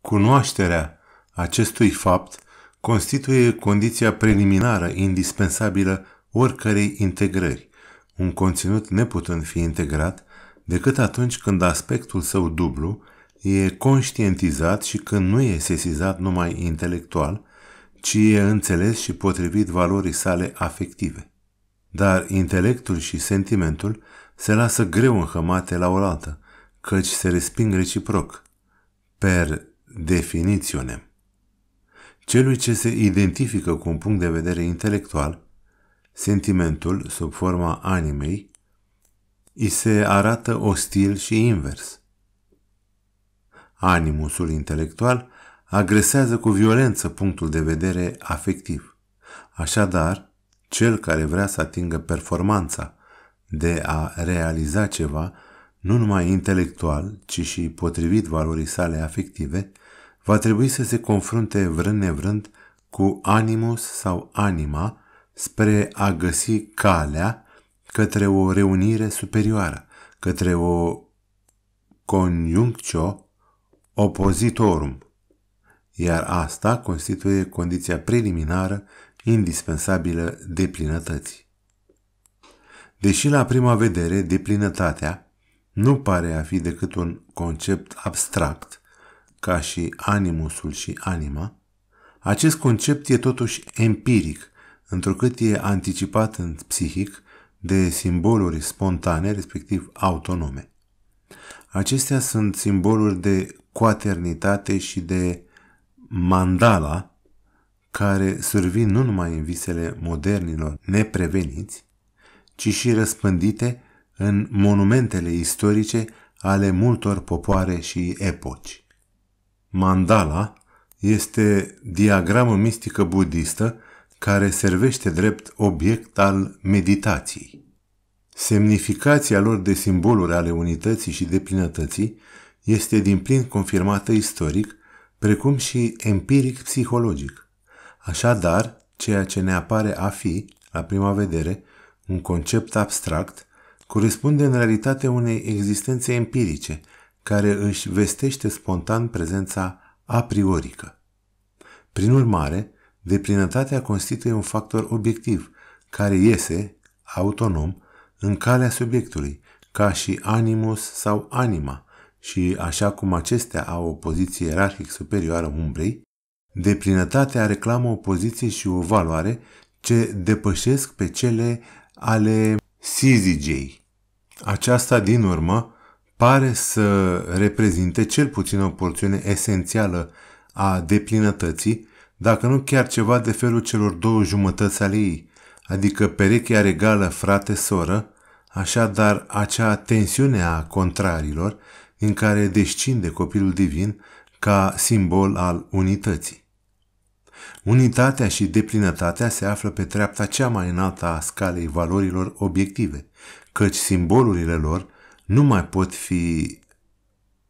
Cunoașterea acestui fapt constituie condiția preliminară indispensabilă oricărei integrări, un conținut neputând fi integrat decât atunci când aspectul său dublu e conștientizat și când nu e sesizat numai intelectual, ci e înțeles și potrivit valorii sale afective. Dar intelectul și sentimentul se lasă greu înhămate la oaltă, căci se resping reciproc. Per Definițiune Celui ce se identifică cu un punct de vedere intelectual, sentimentul, sub forma animei, îi se arată ostil și invers. Animusul intelectual agresează cu violență punctul de vedere afectiv. Așadar, cel care vrea să atingă performanța de a realiza ceva, nu numai intelectual, ci și potrivit valorii sale afective, va trebui să se confrunte vrând nevrând cu animus sau anima spre a găsi calea către o reunire superioară, către o conjunctio opozitorum, iar asta constituie condiția preliminară indispensabilă de deplinătății. Deși la prima vedere deplinătatea nu pare a fi decât un concept abstract, ca și animusul și anima, acest concept e totuși empiric, întrucât e anticipat în psihic de simboluri spontane, respectiv autonome. Acestea sunt simboluri de coaternitate și de mandala, care survin nu numai în visele modernilor nepreveniți, ci și răspândite în monumentele istorice ale multor popoare și epoci. Mandala este diagramă mistică budistă care servește drept obiect al meditației. Semnificația lor de simboluri ale unității și plinătății este din plin confirmată istoric, precum și empiric-psihologic. Așadar, ceea ce ne apare a fi, la prima vedere, un concept abstract, corespunde în realitate unei existențe empirice – care își vestește spontan prezența a priorică. Prin urmare, deplinătatea constituie un factor obiectiv care iese, autonom, în calea subiectului, ca și animus sau anima, și așa cum acestea au o poziție ierarhic superioară umbrei, deplinătatea reclamă o poziție și o valoare ce depășesc pe cele ale sizigei. Aceasta, din urmă, pare să reprezinte cel puțin o porțiune esențială a deplinătății, dacă nu chiar ceva de felul celor două jumătăți ale ei, adică perechea regală frate-soră, așadar acea tensiune a contrarilor din care descinde copilul divin ca simbol al unității. Unitatea și deplinătatea se află pe treapta cea mai înaltă a scalei valorilor obiective, căci simbolurile lor – nu mai pot fi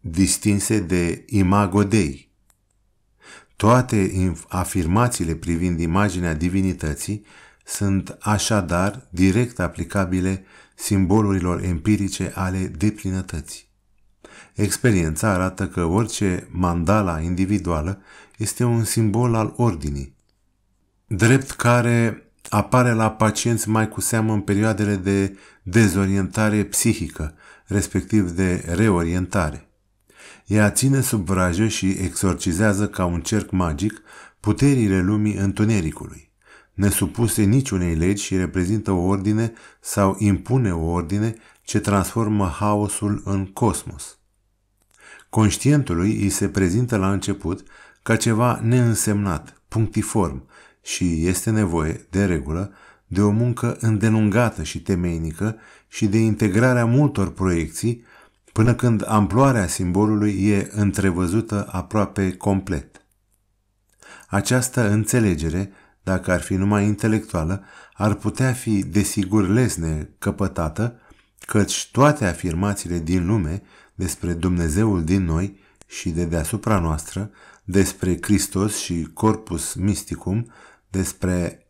distinse de imago Dei. Toate afirmațiile privind imaginea divinității sunt așadar direct aplicabile simbolurilor empirice ale deplinătății. Experiența arată că orice mandala individuală este un simbol al ordinii, drept care apare la pacienți mai cu seamă în perioadele de dezorientare psihică, respectiv de reorientare. Ea ține sub vrajă și exorcizează ca un cerc magic puterile lumii întunericului, nesupuse niciunei legi și reprezintă o ordine sau impune o ordine ce transformă haosul în cosmos. Conștientului îi se prezintă la început ca ceva neînsemnat, punctiform și este nevoie, de regulă, de o muncă îndelungată și temeinică și de integrarea multor proiecții, până când amploarea simbolului e întrevăzută aproape complet. Această înțelegere, dacă ar fi numai intelectuală, ar putea fi desigur lesne căpătată, căci toate afirmațiile din lume despre Dumnezeul din noi și de deasupra noastră, despre Hristos și corpus Mysticum, despre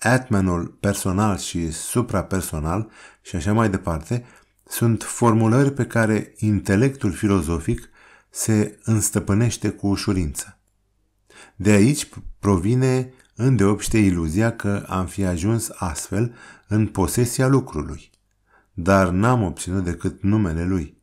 atmanul personal și suprapersonal și așa mai departe, sunt formulări pe care intelectul filozofic se înstăpânește cu ușurință. De aici provine îndeopște iluzia că am fi ajuns astfel în posesia lucrului, dar n-am obținut decât numele lui,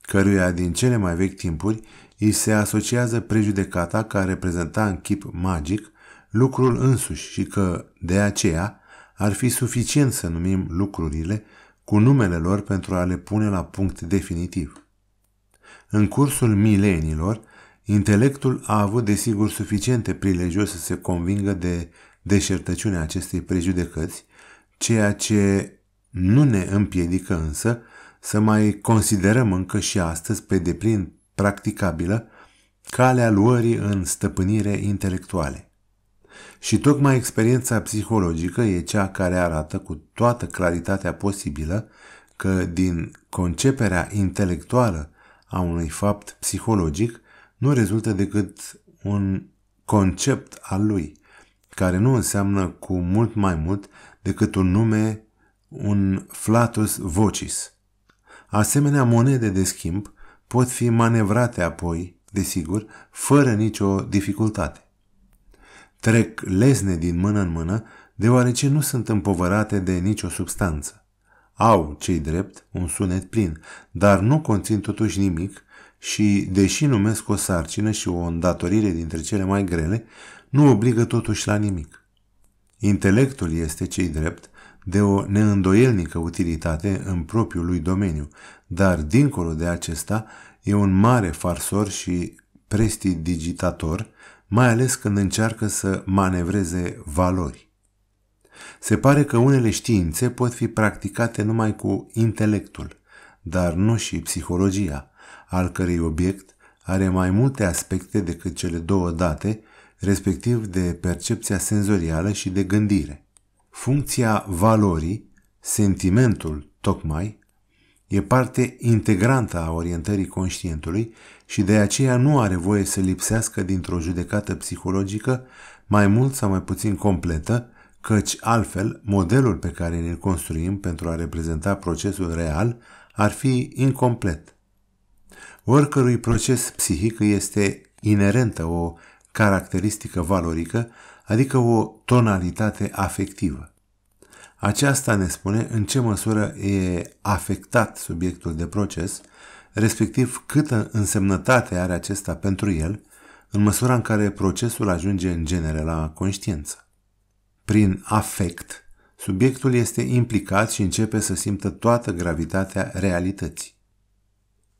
căruia din cele mai vechi timpuri îi se asociază prejudecata ca reprezenta în chip magic lucrul însuși și că, de aceea, ar fi suficient să numim lucrurile cu numele lor pentru a le pune la punct definitiv. În cursul milenilor, intelectul a avut desigur suficiente prilejuri să se convingă de deșertăciunea acestei prejudecăți, ceea ce nu ne împiedică însă să mai considerăm încă și astăzi pe deplin practicabilă calea luării în stăpânire intelectuale. Și tocmai experiența psihologică e cea care arată cu toată claritatea posibilă că din conceperea intelectuală a unui fapt psihologic nu rezultă decât un concept al lui, care nu înseamnă cu mult mai mult decât un nume, un flatus vocis. Asemenea, monede de schimb pot fi manevrate apoi, desigur, fără nicio dificultate trec lesne din mână în mână, deoarece nu sunt împovărate de nicio substanță. Au, cei drept, un sunet plin, dar nu conțin totuși nimic și, deși numesc o sarcină și o îndatorire dintre cele mai grele, nu obligă totuși la nimic. Intelectul este, cei drept, de o neîndoielnică utilitate în propriul lui domeniu, dar dincolo de acesta e un mare farsor și prestidigitator mai ales când încearcă să manevreze valori. Se pare că unele științe pot fi practicate numai cu intelectul, dar nu și psihologia, al cărei obiect are mai multe aspecte decât cele două date, respectiv de percepția senzorială și de gândire. Funcția valorii, sentimentul tocmai, e parte integrantă a orientării conștientului și de aceea nu are voie să lipsească dintr-o judecată psihologică mai mult sau mai puțin completă, căci altfel modelul pe care îl construim pentru a reprezenta procesul real ar fi incomplet. Oricărui proces psihic este inerentă o caracteristică valorică, adică o tonalitate afectivă. Aceasta ne spune în ce măsură e afectat subiectul de proces, respectiv câtă însemnătate are acesta pentru el, în măsura în care procesul ajunge în genere la conștiință. Prin afect, subiectul este implicat și începe să simtă toată gravitatea realității.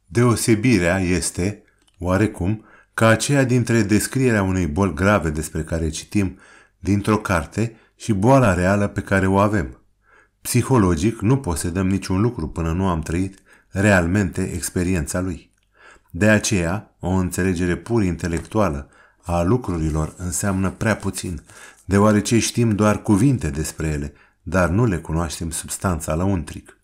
Deosebirea este, oarecum, ca aceea dintre descrierea unei boli grave despre care citim dintr-o carte și boala reală pe care o avem. Psihologic nu posedăm niciun lucru până nu am trăit realmente experiența lui. De aceea, o înțelegere pur intelectuală a lucrurilor înseamnă prea puțin, deoarece știm doar cuvinte despre ele, dar nu le cunoaștem substanța la untric.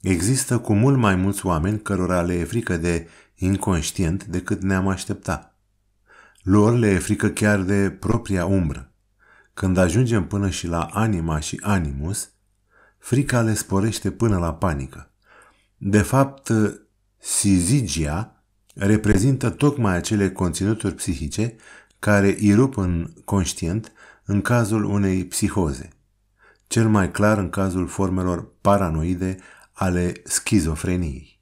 Există cu mult mai mulți oameni cărora le e frică de inconștient decât ne-am aștepta. Lor le e frică chiar de propria umbră. Când ajungem până și la anima și animus, frica le sporește până la panică. De fapt, sizigia reprezintă tocmai acele conținuturi psihice care irup în conștient în cazul unei psihoze, cel mai clar în cazul formelor paranoide ale schizofreniei.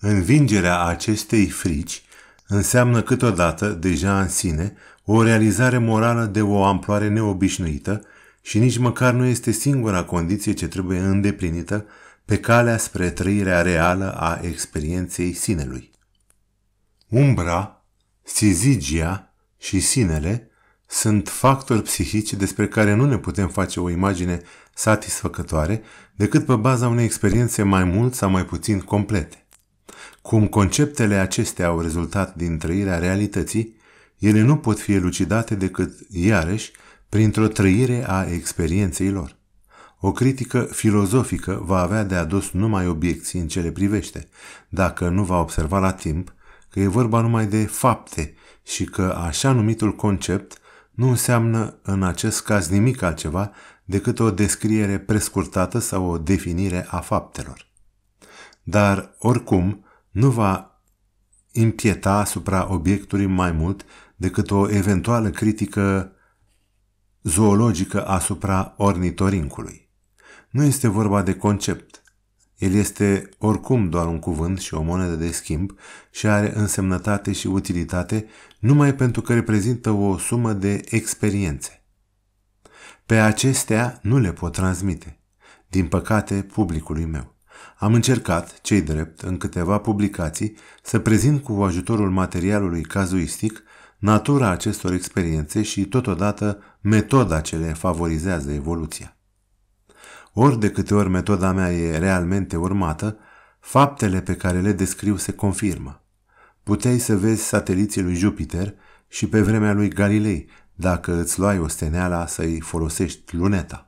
Învingerea acestei frici înseamnă câteodată, deja în sine, o realizare morală de o amploare neobișnuită și nici măcar nu este singura condiție ce trebuie îndeplinită pe calea spre trăirea reală a experienței sinelui. Umbra, sizigia și sinele sunt factori psihici despre care nu ne putem face o imagine satisfăcătoare decât pe baza unei experiențe mai mult sau mai puțin complete. Cum conceptele acestea au rezultat din trăirea realității, ele nu pot fi elucidate decât, iarăși, printr-o trăire a experienței lor. O critică filozofică va avea de adus numai obiecții în ce le privește, dacă nu va observa la timp că e vorba numai de fapte și că așa numitul concept nu înseamnă în acest caz nimic altceva decât o descriere prescurtată sau o definire a faptelor. Dar, oricum, nu va impieta asupra obiectului mai mult decât o eventuală critică zoologică asupra ornitorincului. Nu este vorba de concept. El este oricum doar un cuvânt și o monedă de schimb și are însemnătate și utilitate numai pentru că reprezintă o sumă de experiențe. Pe acestea nu le pot transmite, din păcate publicului meu. Am încercat, cei drept, în câteva publicații, să prezint cu ajutorul materialului cazuistic natura acestor experiențe și totodată metoda ce le favorizează evoluția. Ori de câte ori metoda mea e realmente urmată, faptele pe care le descriu se confirmă. Puteai să vezi sateliții lui Jupiter și pe vremea lui Galilei, dacă îți luai o steneala să-i folosești luneta.